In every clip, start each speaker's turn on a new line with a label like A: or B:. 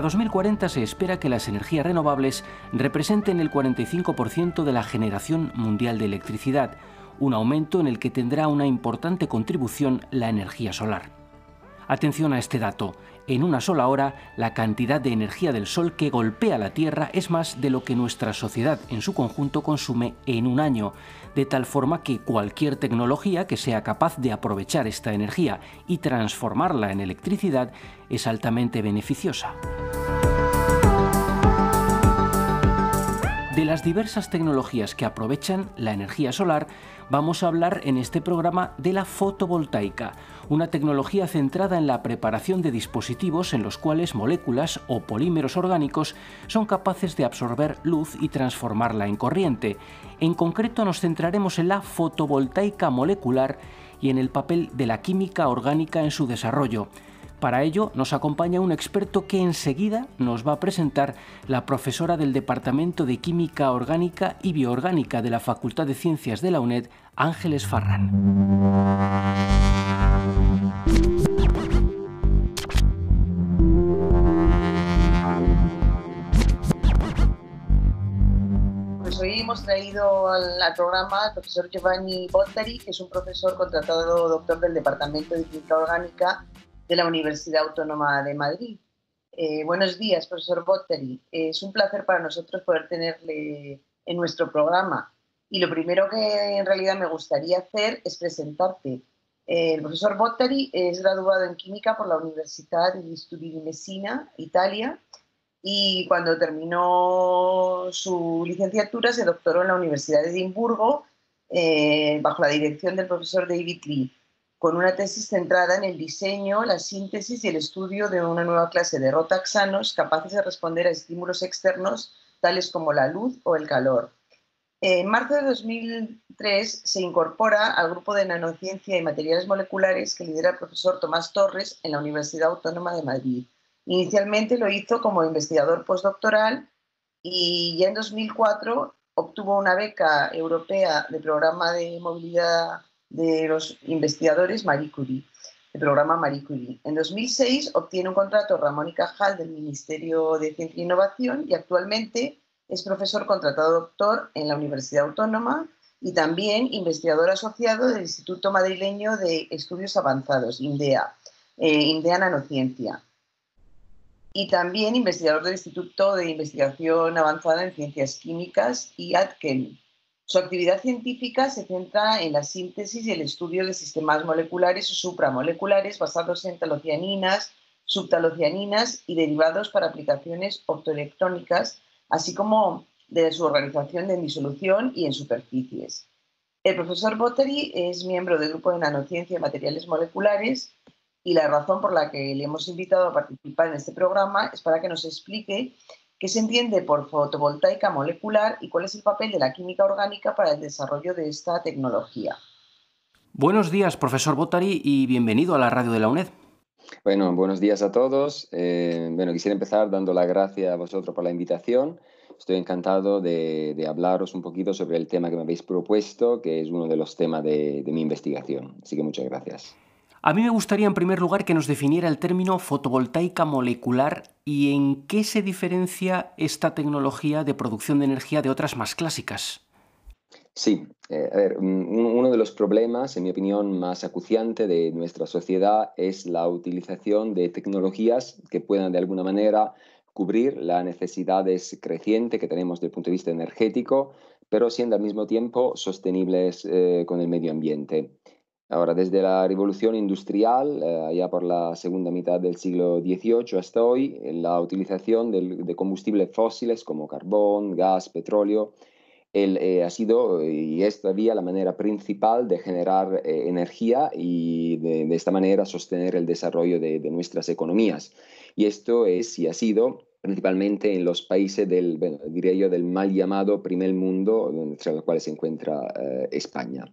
A: Para 2040 se espera que las energías renovables representen el 45% de la generación mundial de electricidad, un aumento en el que tendrá una importante contribución la energía solar. Atención a este dato, en una sola hora la cantidad de energía del Sol que golpea la Tierra es más de lo que nuestra sociedad en su conjunto consume en un año, de tal forma que cualquier tecnología que sea capaz de aprovechar esta energía y transformarla en electricidad es altamente beneficiosa. De las diversas tecnologías que aprovechan la energía solar, vamos a hablar en este programa de la fotovoltaica, una tecnología centrada en la preparación de dispositivos en los cuales moléculas o polímeros orgánicos son capaces de absorber luz y transformarla en corriente. En concreto nos centraremos en la fotovoltaica molecular y en el papel de la química orgánica en su desarrollo. Para ello nos acompaña un experto que enseguida nos va a presentar la profesora del Departamento de Química Orgánica y Bioorgánica de la Facultad de Ciencias de la UNED, Ángeles Farran.
B: Pues hoy hemos traído al, programa al profesor Giovanni Bottari, que es un profesor contratado doctor del Departamento de Química Orgánica de la Universidad Autónoma de Madrid. Eh, buenos días, profesor Botteri. Es un placer para nosotros poder tenerle en nuestro programa. Y lo primero que en realidad me gustaría hacer es presentarte. Eh, el profesor Botteri es graduado en Química por la Universidad de Studi di Messina, Italia, y cuando terminó su licenciatura se doctoró en la Universidad de Edimburgo eh, bajo la dirección del profesor David Lee con una tesis centrada en el diseño, la síntesis y el estudio de una nueva clase de rotaxanos capaces de responder a estímulos externos tales como la luz o el calor. En marzo de 2003 se incorpora al grupo de nanociencia y materiales moleculares que lidera el profesor Tomás Torres en la Universidad Autónoma de Madrid. Inicialmente lo hizo como investigador postdoctoral y ya en 2004 obtuvo una beca europea de programa de movilidad de los investigadores Marie Curie, el programa Marie Curie. En 2006 obtiene un contrato Ramón y Cajal del Ministerio de Ciencia e Innovación y actualmente es profesor contratado doctor en la Universidad Autónoma y también investigador asociado del Instituto Madrileño de Estudios Avanzados, INDEA, eh, INDEA Nanociencia. Y también investigador del Instituto de Investigación Avanzada en Ciencias Químicas, IADCHEM, su actividad científica se centra en la síntesis y el estudio de sistemas moleculares o supramoleculares basados en talocianinas, subtalocianinas y derivados para aplicaciones optoelectrónicas, así como de su organización en disolución y en superficies. El profesor Botteri es miembro del grupo de nanociencia y materiales moleculares y la razón por la que le hemos invitado a participar en este programa es para que nos explique ¿Qué se entiende por fotovoltaica molecular y cuál es el papel de la química orgánica para el desarrollo de esta tecnología?
A: Buenos días, profesor Botari, y bienvenido a la radio de la UNED. Bueno, buenos días a todos. Eh, bueno, quisiera empezar dando las
C: gracias a vosotros por la invitación. Estoy encantado de, hablaros un poquito sobre el tema que me habéis propuesto, que es uno de los temas de mi investigación. Así que muchas gracias.
A: A mí me gustaría en primer lugar que nos definiera el término fotovoltaica molecular y en qué se diferencia esta tecnología de producción de energía de otras más clásicas.
C: Sí, eh, uno de los problemas, en mi opinión, más acuciante de nuestra sociedad es la utilización de tecnologías que puedan de alguna manera cubrir las necesidades crecientes que tenemos desde el punto de vista energético, pero siendo al mismo tiempo sostenibles eh, con el medio ambiente. Ahora, desde la revolución industrial, eh, allá por la segunda mitad del siglo XVIII hasta hoy, la utilización de combustibles fósiles como carbón, gas, petróleo, eh, ha sido y es todavía la manera principal de generar eh, energía y de, esta manera sostener el desarrollo de, nuestras economías. Y esto es y ha sido principalmente en los países del, yo, del mal llamado primer mundo, entre los cuales se encuentra España.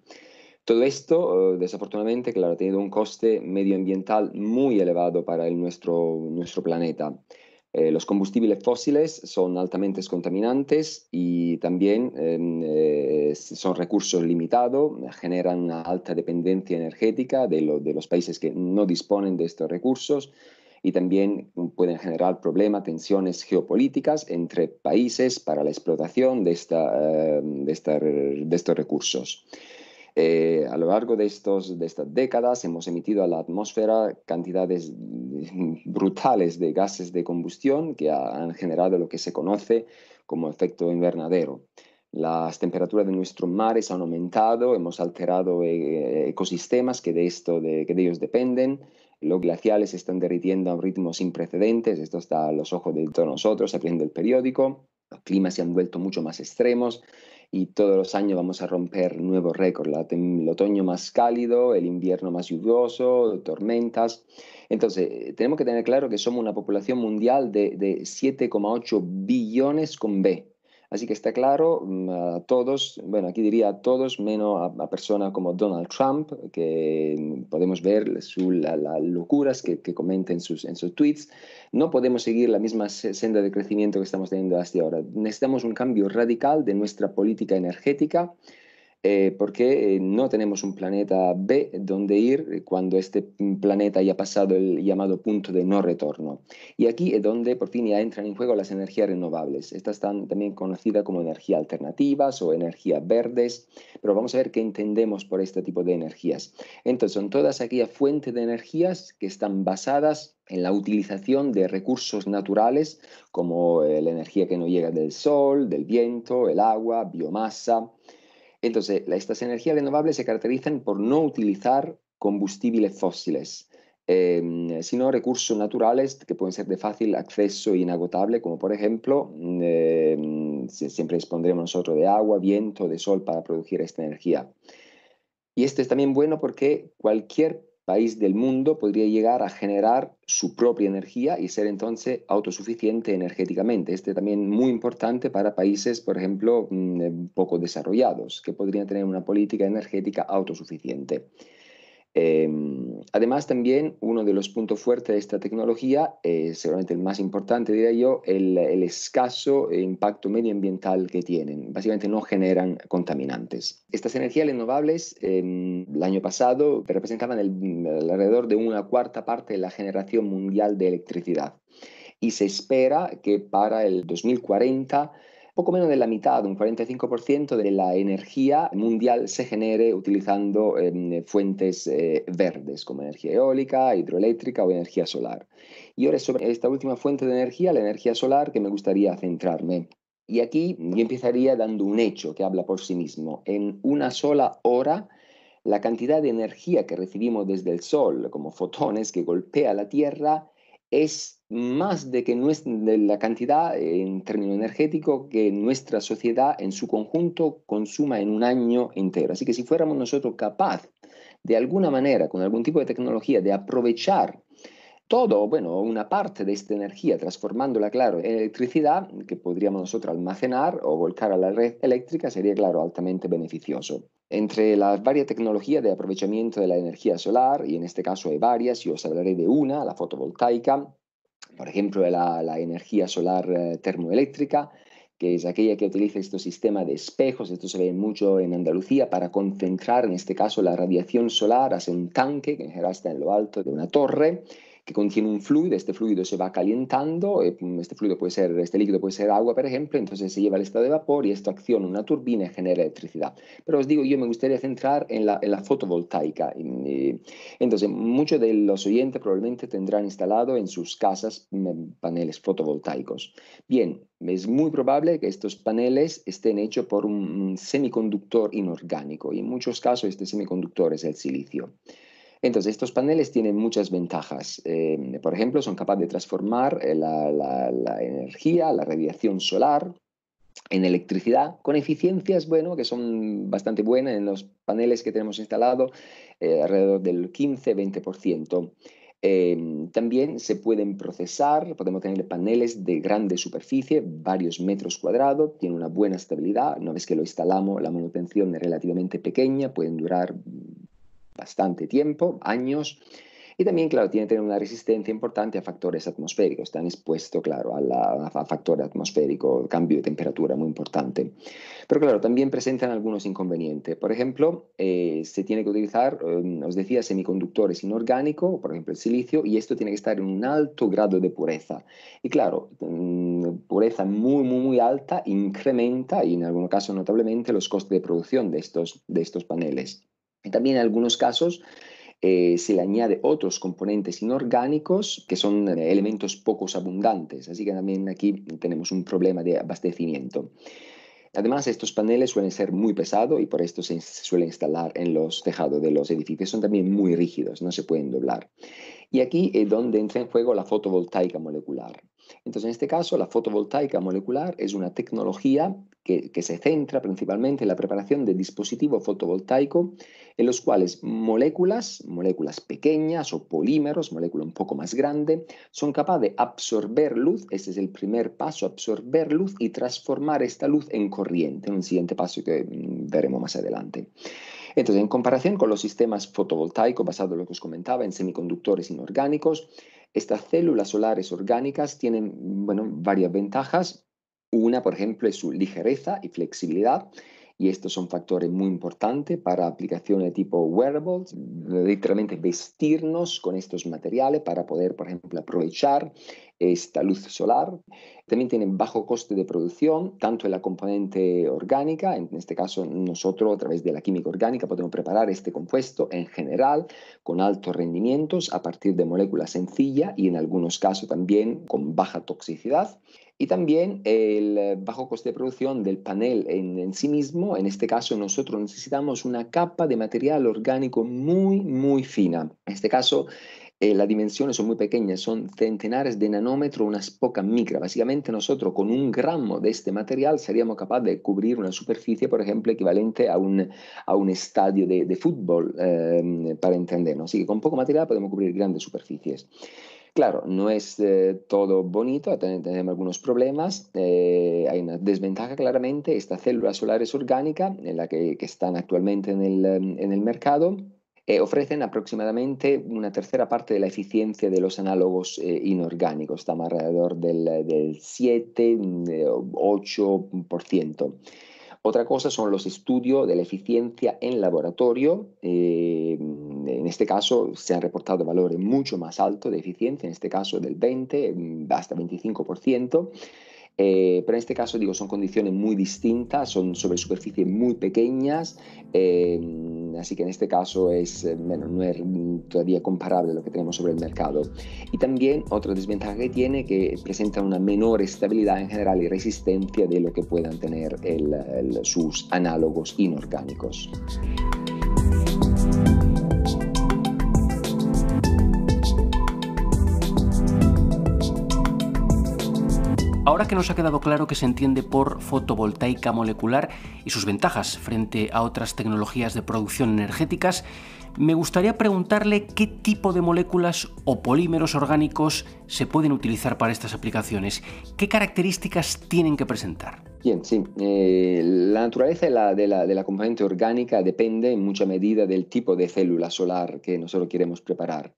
C: Todo esto, eh, desafortunadamente, claro, ha tenido un coste medioambiental muy elevado para nuestro, nuestro planeta. Eh, los combustibles fósiles son altamente contaminantes y también em, eh, son recursos limitados, generan una alta dependencia energética de, los países que no disponen de estos recursos y también pueden generar problemas, tensiones geopolíticas entre países para la explotación de estos recursos. Eh, a lo largo de, estos, de estas décadas hemos emitido a la atmósfera cantidades brutales de gases de combustión que han generado lo que se conoce como efecto invernadero. Las temperaturas de nuestros mares han aumentado, hemos alterado eh, ecosistemas que de, esto, de, que de ellos dependen, los glaciales se están derritiendo a un ritmo sin precedentes, esto está a los ojos de todos nosotros, abriendo el periódico, los climas se han vuelto mucho más extremos, y todos los años vamos a romper nuevos récords, el otoño más cálido, el invierno más lluvioso, tormentas. Entonces, eh, tenemos que tener claro que somos una población mundial de, de 7,8 billones con B, Así que está claro, mm, a todos, bueno, aquí diría a todos, menos a, personas como Donald Trump, que mm, podemos ver las locuras que, que, comenta en sus, en sus tweets, no podemos seguir la misma senda de crecimiento que estamos teniendo hasta ahora. Necesitamos un cambio radical de nuestra política energética eh, porque eh, no tenemos un planeta B donde ir cuando este planeta haya pasado el llamado punto de no retorno. Y aquí es donde por fin ya entran en juego las energías renovables. Estas están también conocidas como energías alternativas o energías verdes, pero vamos a ver qué entendemos por este tipo de energías. Entonces, son todas aquellas fuentes de energías que están basadas en la utilización de recursos naturales como eh, la energía que nos llega del sol, del viento, el agua, biomasa, entonces, estas energías renovables se caracterizan por no utilizar combustibles fósiles, em, sino recursos naturales que pueden ser de fácil acceso e inagotable, como por ejemplo, mm, em, siempre dispondremos nosotros de agua, viento, de sol para producir esta energía. Y esto es también bueno porque cualquier país del mundo podría llegar a generar su propia energía y ser entonces autosuficiente energéticamente. Este también muy importante para países, por ejemplo, mm, eh, poco desarrollados, que podrían tener una política energética autosuficiente. Em, además, también uno de los puntos fuertes de esta tecnología, seguramente el más importante, diría yo, el, escaso impacto medioambiental que tienen. Básicamente no generan contaminantes. Estas energías renovables em, el año pasado representaban alrededor de una cuarta parte de la generación mundial de electricidad y se espera que para el 2040 poco menos de la mitad, un 45% de la energía mundial se genere utilizando em, fuentes eh, verdes como energía eólica, hidroeléctrica o energía solar. Y ahora sobre esta última fuente de energía, la energía solar, que me gustaría centrarme. Y aquí yo empezaría dando un hecho que habla por sí mismo. En una sola hora, la cantidad de energía que recibimos desde el Sol como fotones que golpea la Tierra es más de, que la cantidad eh, en términos energéticos que nuestra sociedad en su conjunto consuma en un año entero. Así que si fuéramos nosotros capaces de alguna manera, con algún tipo de tecnología, de aprovechar todo, bueno, una parte de esta energía, transformándola, claro, en electricidad, que podríamos nosotros almacenar o volcar a la red eléctrica, sería, claro, altamente beneficioso. Entre las varias tecnologías de aprovechamiento de la energía solar, y en este caso hay varias, yo os hablaré de una, la fotovoltaica, por ejemplo, la, la energía solar eh, termoeléctrica, que es aquella que utiliza este sistema de espejos, esto se ve mucho en Andalucía, para concentrar en este caso la radiación solar hacia un tanque que en general está en lo alto de una torre que contiene un fluido, este fluido se va calentando, eh, este fluido puede ser, este líquido puede ser agua, por ejemplo, entonces se lleva al estado de vapor y esto acciona una turbina y genera electricidad. Pero os digo, yo me gustaría centrar en la, en la fotovoltaica. Entonces, muchos de los oyentes probablemente tendrán instalado en sus casas mm, paneles fotovoltaicos. Bien, es muy probable que estos paneles estén hechos por un semiconductor inorgánico y en muchos casos este semiconductor es el silicio. Entonces, estos paneles tienen muchas ventajas. Eh, por ejemplo, son capaces de transformar eh, la, energía, la radiación solar, en electricidad, con eficiencias, bueno, que son bastante buenas en los paneles que tenemos instalado, eh, alrededor del 15-20%. Eh, también se pueden procesar, podemos tener paneles de grande superficie, varios metros cuadrados, tiene una buena estabilidad, una vez que lo instalamos la manutención es relativamente pequeña, pueden durar bastante tiempo, años, y también, claro, tiene que tener una resistencia importante a factores atmosféricos. Están expuestos, claro, a, la, factores atmosféricos, cambio de temperatura muy importante. Pero claro, también presentan algunos inconvenientes. Por ejemplo, eh, se tiene que utilizar, em, os decía, semiconductores inorgánicos, por ejemplo el silicio, y esto tiene que estar en un alto grado de pureza. Y claro, mm, pureza muy, muy, muy alta incrementa, y en algunos casos notablemente, los costes de producción de estos, de estos paneles. También en algunos casos eh, se le añade otros componentes inorgánicos que son eh, elementos pocos abundantes, así que también aquí tenemos un problema de abastecimiento. Además, estos paneles suelen ser muy pesados y por esto se suelen instalar en los tejados de los edificios. Son también muy rígidos, no se pueden doblar. Y aquí es donde entra en juego la fotovoltaica molecular. Entonces, en este caso, la fotovoltaica molecular es una tecnología que, se centra principalmente en la preparación de dispositivos fotovoltaicos en los cuales moléculas, moléculas pequeñas o polímeros, molécula un poco más grande, son capaces de absorber luz, ese es el primer paso, absorber luz y transformar esta luz en corriente, un siguiente paso que mm, veremos más adelante. Entonces, en comparación con los sistemas fotovoltaicos basados en lo que os comentaba, en semiconductores inorgánicos, estas células solares orgánicas tienen bueno, varias ventajas. Una, por ejemplo, es su ligereza y flexibilidad. Y estos son factores muy importantes para aplicaciones de tipo wearables, literalmente vestirnos con estos materiales para poder, por ejemplo, aprovechar esta luz solar. También tienen bajo coste de producción, tanto en la componente orgánica, en este caso nosotros a través de la química orgánica podemos preparar este compuesto en general con altos rendimientos a partir de moléculas sencillas y en algunos casos también con baja toxicidad. Y también el bajo coste de producción del panel en, en, sí mismo. En este caso, nosotros necesitamos una capa de material orgánico muy, muy fina. En este caso, eh, las dimensiones son muy pequeñas, son centenares de nanómetros, unas pocas micras. Básicamente nosotros con un gramo de este material seríamos capaces de cubrir una superficie, por ejemplo, equivalente a un, a un estadio de, fútbol, em, para entendernos. Así que con poco material podemos cubrir grandes superficies. Claro, no es eh, todo bonito, tenemos algunos problemas, eh, hay una desventaja claramente, esta célula solar es orgánica, en la que, están actualmente en el, em, en el mercado, eh, ofrecen aproximadamente una tercera parte de la eficiencia de los análogos eh, inorgánicos, estamos alrededor del, eh, del 7-8%. Mm, Otra cosa son los estudios de la eficiencia en laboratorio. en este caso se han reportado valores mucho más altos de eficiencia, en este caso del 20 mm, hasta 25%. Eh, pero en este caso, digo, son condiciones muy distintas, son sobre superficies muy pequeñas, eh, así que en este caso es, eh, no es todavía comparable a lo que tenemos sobre el mercado. Y también otro desventaja que tiene que presenta una menor estabilidad en general y resistencia de lo que puedan tener sus análogos inorgánicos.
A: Ahora que nos ha quedado claro que se entiende por fotovoltaica molecular y sus ventajas frente a otras tecnologías de producción energéticas, me gustaría preguntarle qué tipo de moléculas o polímeros orgánicos se pueden utilizar para estas aplicaciones. ¿Qué características tienen que presentar?
C: Bien, sí. Eh, la naturaleza de la, componente orgánica depende en mucha medida del tipo de célula solar que nosotros queremos preparar.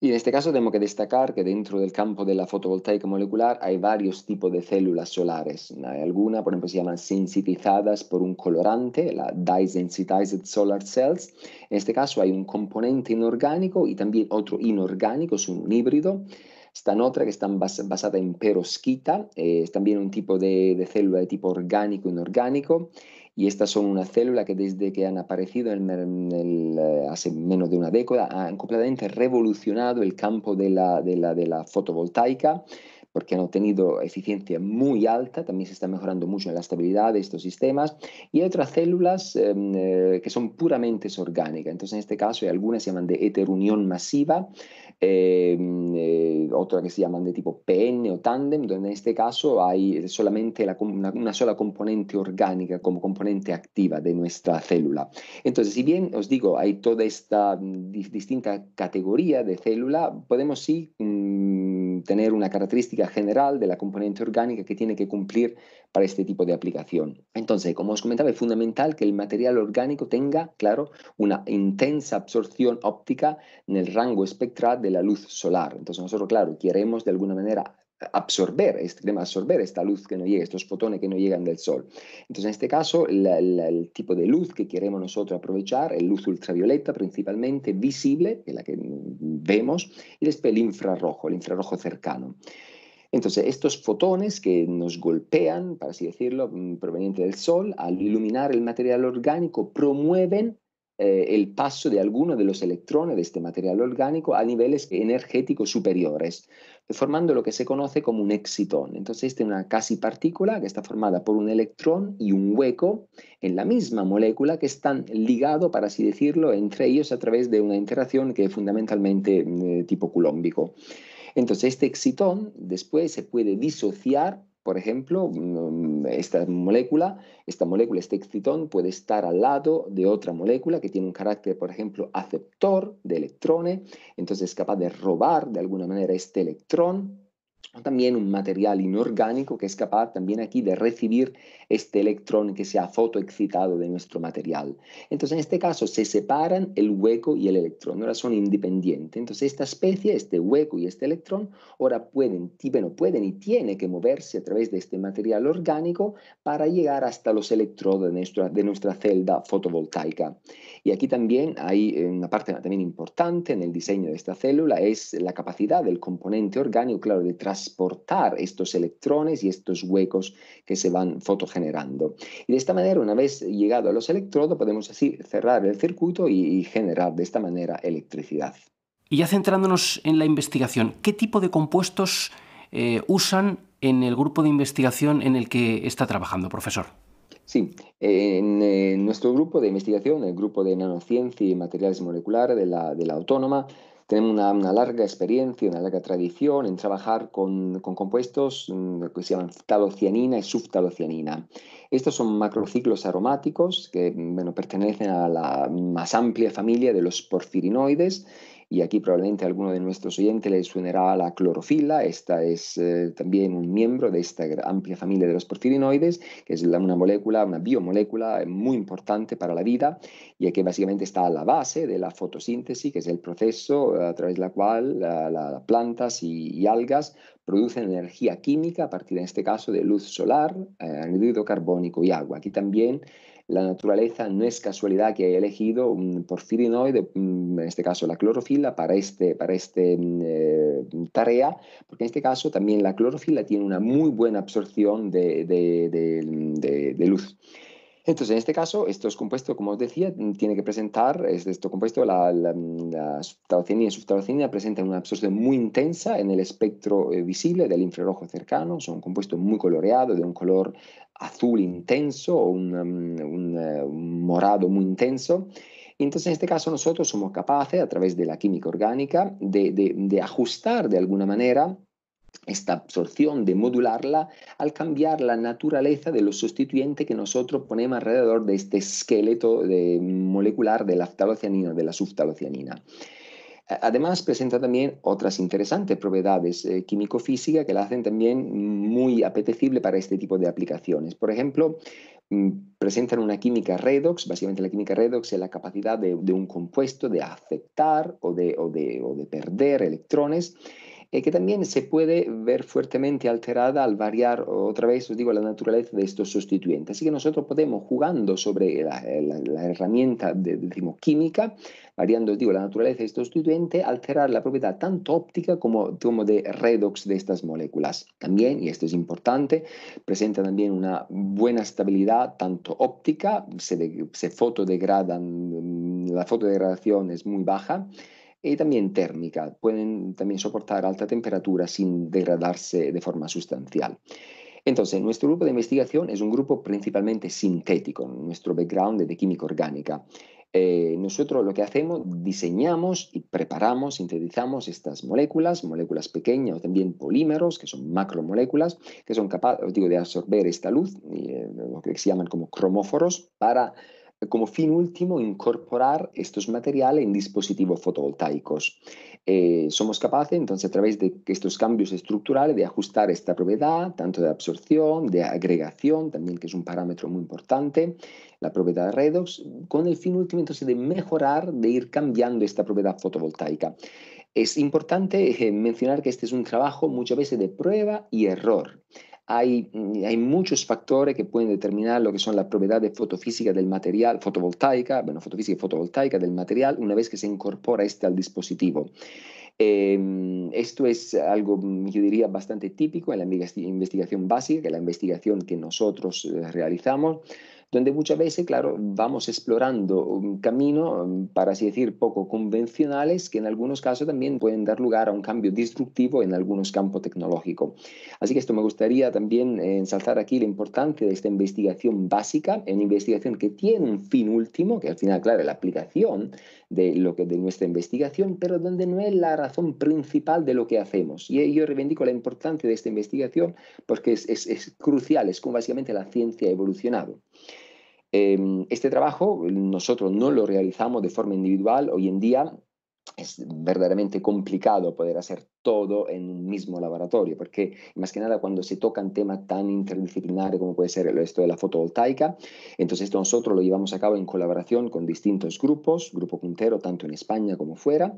C: Y en este caso tenemos que destacar que dentro del campo de la fotovoltaica molecular hay varios tipos de células solares. Hay algunas, por ejemplo, se llaman sensitizadas por un colorante, la sensitized solar cells. En este caso hay un componente inorgánico y también otro inorgánico, es un híbrido. Están otras que están basada basadas en perosquita, eh, es también un tipo de, de célula de tipo orgánico-inorgánico y estas son una célula que desde que han aparecido en eh, hace menos de una década han completamente revolucionado el campo de la, de la, de la fotovoltaica porque han obtenido eficiencia muy alta, también se está mejorando mucho la estabilidad de estos sistemas, y hay otras células em, eh, que son puramente orgánicas, entonces en este caso hay algunas se llaman de heterunión masiva, eh, mm, eh, otra que se llaman de tipo PN o tandem, donde en este caso hay solamente una, sola componente orgánica como componente activa de nuestra célula. Entonces, si bien os digo, hay toda esta mm, distinta categoría de célula, podemos sí mm, tener una característica general de la componente orgánica que tiene que cumplir para este tipo de aplicación. Entonces, como os comentaba, es fundamental que el material orgánico tenga, claro, una intensa absorción óptica en el rango espectral de la luz solar. Entonces nosotros, claro, queremos de alguna manera absorber, este, queremos absorber esta luz que no llega, estos fotones que no llegan del sol. Entonces, en este caso, el tipo de luz que queremos nosotros aprovechar es luz ultravioleta, principalmente visible, que es la que vemos, y después el infrarrojo, el infrarrojo cercano. Entonces, estos fotones que nos golpean, para así decirlo, mm, provenientes del sol, al iluminar el material orgánico, promueven eh, el paso de alguno de los electrones de este material orgánico a niveles energéticos superiores, formando lo que se conoce como un excitón. Entonces, es una casi partícula que está formada por un electrón y un hueco en la misma molécula que están ligados, para así decirlo, entre ellos a través de una interacción que es fundamentalmente mm, tipo culómbico. Entonces, este excitón después se puede disociar por ejemplo, mm, esta molécula, esta molécula, este excitón puede estar al lado de otra molécula que tiene un carácter, por ejemplo, aceptor de electrones, entonces es capaz de robar de alguna manera este electrón también un material inorgánico que es capaz también aquí de recibir este electrón que se ha fotoexcitado de nuestro material. Entonces, en este caso, se separan el hueco y el electrón, ahora son independientes. Entonces, esta especie, este hueco y este electrón, ahora pueden, bueno, pueden y tienen que moverse a través de este material orgánico para llegar hasta los electrodos de nuestra, de nuestra celda fotovoltaica. Y aquí también hay eh, una parte también importante en el diseño de esta célula, es la capacidad del componente orgánico, claro, de transportar estos electrones y estos huecos que se van fotogenerando. Y de esta manera, una vez llegado a los electrodos, podemos así cerrar el circuito y generar de esta manera electricidad.
A: Y ya centrándonos en la investigación, ¿qué tipo de compuestos eh, usan en el grupo de investigación en el que está trabajando, profesor?
C: Sí, en, eh, nuestro grupo de investigación, el grupo de nanociencia y materiales moleculares de la, de la Autónoma, tenemos una, larga experiencia, una larga tradición en trabajar con, compuestos mm, que se llaman talocianina y subtalocianina. Estos son macrociclos aromáticos que mm, pertenecen a la más amplia familia de los porfirinoides y aquí probablemente a alguno de nuestros oyentes les suenará la clorofila, esta es eh, también un miembro de esta amplia familia de los porfirinoides, que es una molécula, una biomolécula muy importante para la vida, Y que básicamente está a la base de la fotosíntesis, que es el proceso eh, a través del la cual las plantas y, algas producen energía química a partir, en este caso, de luz solar, eh, carbónico y agua. Aquí también la naturaleza no es casualidad que haya elegido un porfirinoide, mm, en este caso la clorofila, para este, para este mm, eh, tarea, porque en este caso también la clorofila tiene una muy buena absorción de, de, mm, luz. Entonces, en este caso, estos compuestos, como os decía, tiene que presentar, estos compuestos, la, la, la y presentan una absorción muy intensa en el espectro eh, visible del infrarrojo cercano, son compuestos muy coloreado, de un color azul intenso o un, um, eh, morado muy intenso. entonces en este caso nosotros somos capaces, a través de la química orgánica, de, ajustar de alguna manera esta absorción, de modularla al cambiar la naturaleza de los sustituyentes que nosotros ponemos alrededor de este esqueleto molecular de la ftalocianina, de la subtalocianina. Además, presenta también otras interesantes propiedades eh, químico-físicas que la hacen también muy apetecible para este tipo de aplicaciones. Por ejemplo, mm, presentan una química redox, básicamente la química redox es la capacidad de, un compuesto de aceptar o de, perder electrones eh, que también se puede ver fuertemente alterada al variar otra vez, os digo, la naturaleza de estos sustituyentes. Así que nosotros podemos, jugando sobre la, herramienta de, química, variando digo, la naturaleza de este sustituyente, alterar la propiedad tanto óptica como, de redox de estas moléculas. También, y esto es importante, presenta también una buena estabilidad tanto óptica, se, se fotodegradan, mm, la fotodegradación es muy baja, y también térmica, pueden también soportar alta temperatura sin degradarse de forma sustancial. Entonces, nuestro grupo de investigación es un grupo principalmente sintético, nuestro background es de química orgánica. Eh, nosotros lo que hacemos, diseñamos y preparamos, sintetizamos estas moléculas, moléculas pequeñas o también polímeros, que son macromoléculas, que son capaces, digo, de absorber esta luz, eh, lo que se llaman como cromóforos, para como fin último incorporar estos materiales en dispositivos fotovoltaicos. Eh, somos capaces entonces a través de estos cambios estructurales de ajustar esta propiedad, tanto de absorción, de agregación, también que es un parámetro muy importante, la propiedad de redox, con el fin último entonces de mejorar, de ir cambiando esta propiedad fotovoltaica. Es importante eh, mencionar que este es un trabajo muchas veces de prueba y error hay, mm, hay, muchos factores que pueden determinar lo que son las propiedades fotofísicas del material, fotovoltaica, bueno, fotofísica fotovoltaica del material, una vez que se incorpora este al dispositivo. Em, esto es algo, mm, yo diría, bastante típico en la investigación básica, que es la investigación que nosotros eh, realizamos donde muchas veces, claro, vamos explorando un camino, mm, para así decir, poco convencionales, que en algunos casos también pueden dar lugar a un cambio disruptivo en algunos campos tecnológicos. Así que esto me gustaría también eh, ensalzar aquí la importancia de esta investigación básica, en investigación que tiene un fin último, que al final, claro, la aplicación de, lo que, de nuestra investigación, pero donde no es la razón principal de lo que hacemos. Y yo reivindico la importancia de esta investigación porque es, es crucial, es como básicamente la ciencia ha evolucionado. Em, este trabajo nosotros no lo realizamos de forma individual. Hoy en día es verdaderamente complicado poder hacer todo en un mismo laboratorio, porque más que nada cuando se tocan tema tan interdisciplinario como puede ser esto de la fotovoltaica, entonces esto nosotros lo llevamos a cabo en colaboración con distintos grupos, Grupo Puntero, tanto en España como fuera,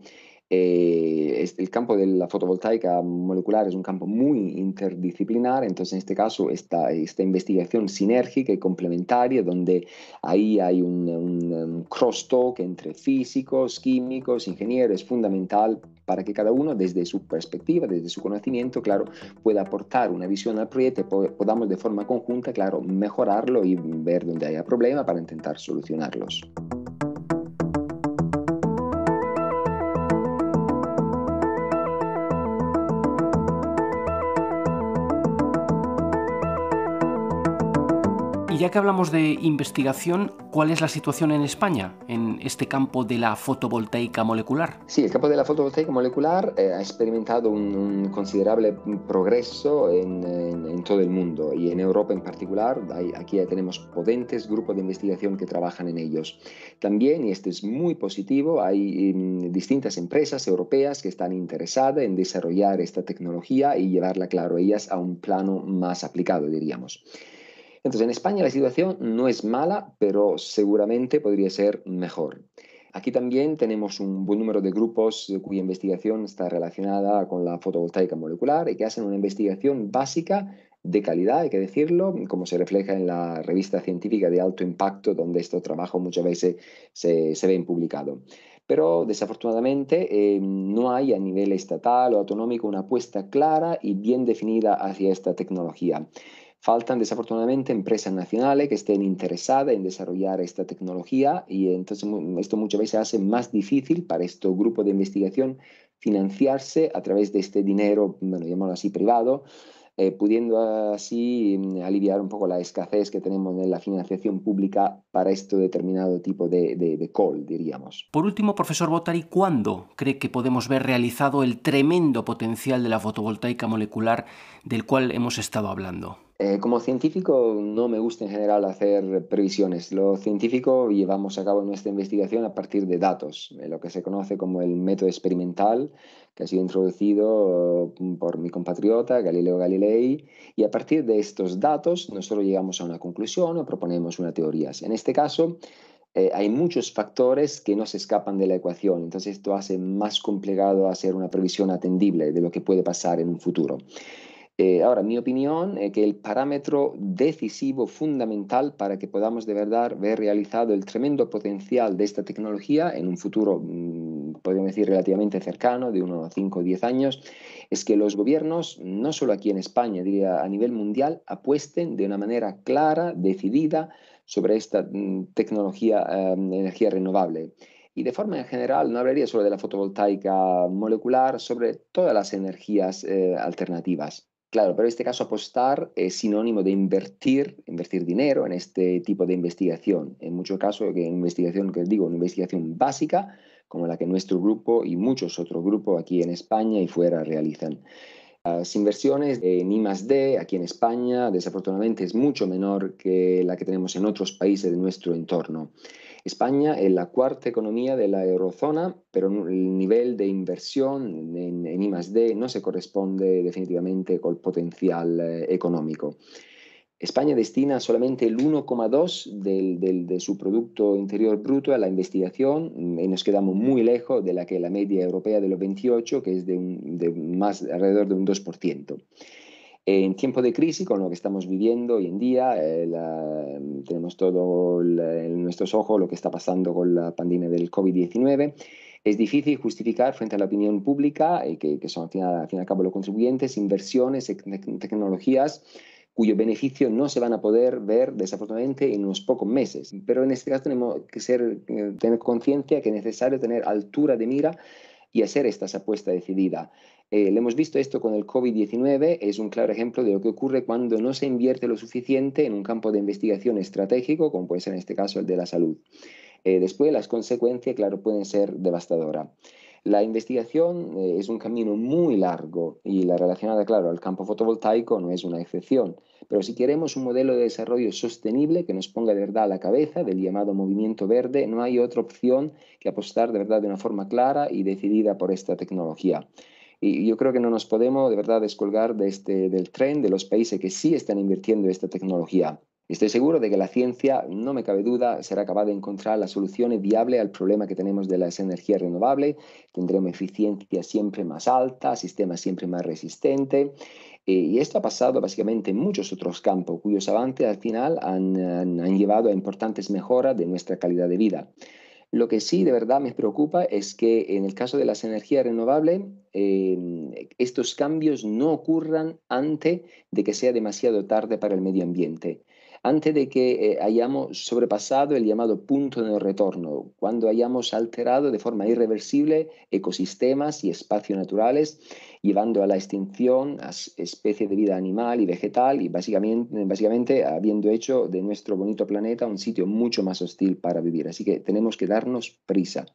C: eh, el campo de la fotovoltaica molecular es un campo muy interdisciplinar, entonces en este caso esta, esta investigación sinérgica y complementaria, donde ahí hay un, un, crosstalk entre físicos, químicos, ingenieros, es fundamental para que cada uno desde su perspectiva, desde su conocimiento, claro, pueda aportar una visión al proyecto y podamos de forma conjunta, claro, mejorarlo y ver dónde haya problema para intentar solucionarlos.
A: ya que hablamos de investigación, ¿cuál es la situación en España en este campo de la fotovoltaica molecular?
C: Sí, el campo de la fotovoltaica molecular eh, ha experimentado un, considerable progreso en, todo el mundo y en Europa en particular. aquí ya tenemos potentes grupos de investigación que trabajan en ellos. También, y esto es muy positivo, hay em, distintas empresas europeas que están interesadas en desarrollar esta tecnología y llevarla, claro, ellas a un plano más aplicado, diríamos. Entonces, en España la situación no es mala, pero seguramente podría ser mejor. Aquí también tenemos un buen número de grupos cuya investigación está relacionada con la fotovoltaica molecular y que hacen una investigación básica de calidad, hay que decirlo, como se refleja en la revista científica de alto impacto, donde este trabajo muchas veces se, ve publicado. Pero desafortunadamente eh, no hay a nivel estatal o autonómico una apuesta clara y bien definida hacia esta tecnología. Faltan desafortunadamente empresas nacionales que estén interesadas en desarrollar esta tecnología y entonces esto muchas veces hace más difícil para este grupo de investigación financiarse a través de este dinero, bueno, llamémoslo así, privado, eh, pudiendo así mm, aliviar un poco la escasez que tenemos en la financiación pública para este determinado tipo de call, diríamos.
A: Por último, profesor Botari, ¿cuándo cree que podemos ver realizado el tremendo potencial de la fotovoltaica molecular del cual hemos estado hablando?
C: Eh, como científico no me gusta en general hacer previsiones. Lo científico llevamos a cabo nuestra investigación a partir de datos, eh, lo que se conoce como el método experimental, que ha sido introducido mm, por mi compatriota Galileo Galilei, y a partir de estos datos nosotros llegamos a una conclusión o proponemos una teoría. En este caso, eh, hay muchos factores que no se escapan de la ecuación, entonces esto hace más complicado hacer una previsión atendible de lo que puede pasar en un futuro. Eh, ahora, mi opinión es eh, que el parámetro decisivo fundamental para que podamos de verdad ver realizado el tremendo potencial de esta tecnología en un futuro, podemos mm, podríamos decir, relativamente cercano, de unos 5 o 10 años, es que los gobiernos, no solo aquí en España, diría a nivel mundial, apuesten de una manera clara, decidida, sobre esta mm, tecnología, em, de energía renovable y de forma en general no hablaría solo de la fotovoltaica molecular, sobre todas las energías eh, alternativas. Claro, pero en este caso apostar es sinónimo de invertir, invertir dinero en este tipo de investigación. En muchos casos, en investigación que digo, una investigación básica, como la que nuestro grupo y muchos otros grupos aquí en España y fuera realizan. Las inversiones en D aquí en España, desafortunadamente, es mucho menor que la que tenemos en otros países de nuestro entorno. España es la cuarta economía de la eurozona, pero el nivel de inversión en, I+D no se corresponde definitivamente con el potencial eh, económico. España destina solamente el 1,2 de su Producto Interior Bruto a la investigación y nos quedamos muy lejos de la que la media europea de los 28, que es de más alrededor de un 2%. En tiempo de crisis, con lo que estamos viviendo hoy en día, eh, tenemos todo en nuestros ojos lo que está pasando con la pandemia del COVID-19. Es difícil justificar frente a la opinión pública, eh, que, son al fin, y al cabo los contribuyentes, inversiones en tecnologías cuyo beneficio no se van a poder ver desafortunadamente en unos pocos meses. Pero en este caso tenemos que ser, eh, tener conciencia que es necesario tener altura de mira y hacer esta apuesta decidida. Eh, hemos visto esto con el COVID-19, es un claro ejemplo de lo que ocurre cuando no se invierte lo suficiente en un campo de investigación estratégico, como puede ser en este caso el de la salud. Eh, después, las consecuencias, claro, pueden ser devastadoras. La investigación eh, es un camino muy largo y la relacionada, claro, al campo fotovoltaico no es una excepción. Pero si queremos un modelo de desarrollo sostenible que nos ponga de verdad a la cabeza del llamado movimiento verde, no hay otra opción que apostar de verdad de una forma clara y decidida por esta tecnología. Y yo creo que no nos podemos de verdad descolgar de este, del tren de los países que sí están invirtiendo esta tecnología. Estoy seguro de que la ciencia, no me cabe duda, será capaz de encontrar la solución viable al problema que tenemos de las energías renovables. Tendremos eficiencia siempre más alta, sistemas siempre más resistente. Eh, y esto ha pasado básicamente en muchos otros campos, cuyos avances al final han llevado a importantes mejoras de nuestra calidad de vida. Lo que sí de verdad me preocupa es que en el caso de las energías renovables, em, estos cambios no ocurran antes de que sea demasiado tarde para el medio ambiente antes de que eh, hayamos sobrepasado el llamado punto de retorno, cuando hayamos alterado de forma irreversible ecosistemas y espacios naturales, llevando a la extinción a especies de vida animal y vegetal y básicamente, básicamente habiendo hecho de nuestro bonito planeta un sitio mucho más hostil para vivir. Así que tenemos que darnos prisa.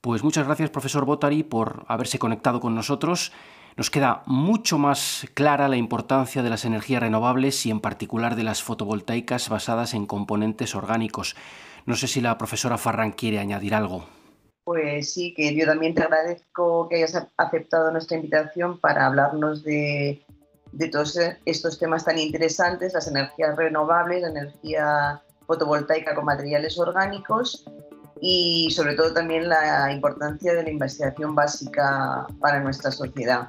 A: Pues muchas gracias, profesor Botari, por haberse conectado con nosotros nos queda mucho más clara la importancia de las energías renovables y en particular de las fotovoltaicas basadas en componentes orgánicos. No sé si la profesora Farran quiere añadir algo.
B: Pues sí, que yo también te agradezco que hayas aceptado nuestra invitación para hablarnos de, de todos eh, estos temas tan interesantes, las energías renovables, la energía fotovoltaica con materiales orgánicos y sobre todo también la importancia de la investigación básica para nuestra sociedad.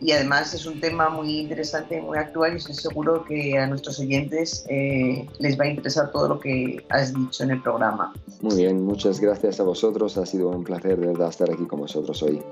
B: Y además es un tema muy interesante, muy actual y estoy seguro que a nuestros oyentes eh, les va a interesar todo lo que has dicho en el programa.
C: Muy bien, muchas gracias a vosotros. Ha sido un placer de verdad estar aquí con vosotros hoy.